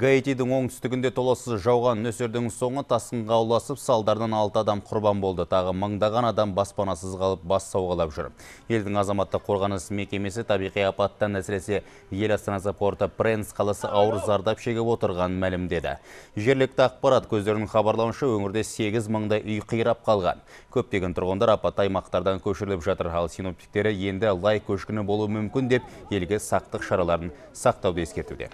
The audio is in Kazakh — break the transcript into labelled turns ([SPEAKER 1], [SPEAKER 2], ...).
[SPEAKER 1] Гаитидің оңтүстігінде толассыз жауған нөсердің соңы тасқынға ұласып, салдардан алты адам құрбан болды. Тағы мыңдаған адам баспанасыз қалып, бас сауғалап жүр. Елдің азаматты қорғаныс мекемесі табиғи апаттан әсіресе ел астанасы порты Пренс қаласы ауыр зардап шегіп отырған мәлімдеді. Жерлікті ақпарат көздерінің хабарлауынша өңірде 8 мыңдай үй қирап қалған. Көптеген тұрғындар апатты аймақтардан көшіріліп жатыр. Ал синоптиктері енді лай көшкіні болуы мүмкін деп елге сақтық шараларын сақтауды ескертуде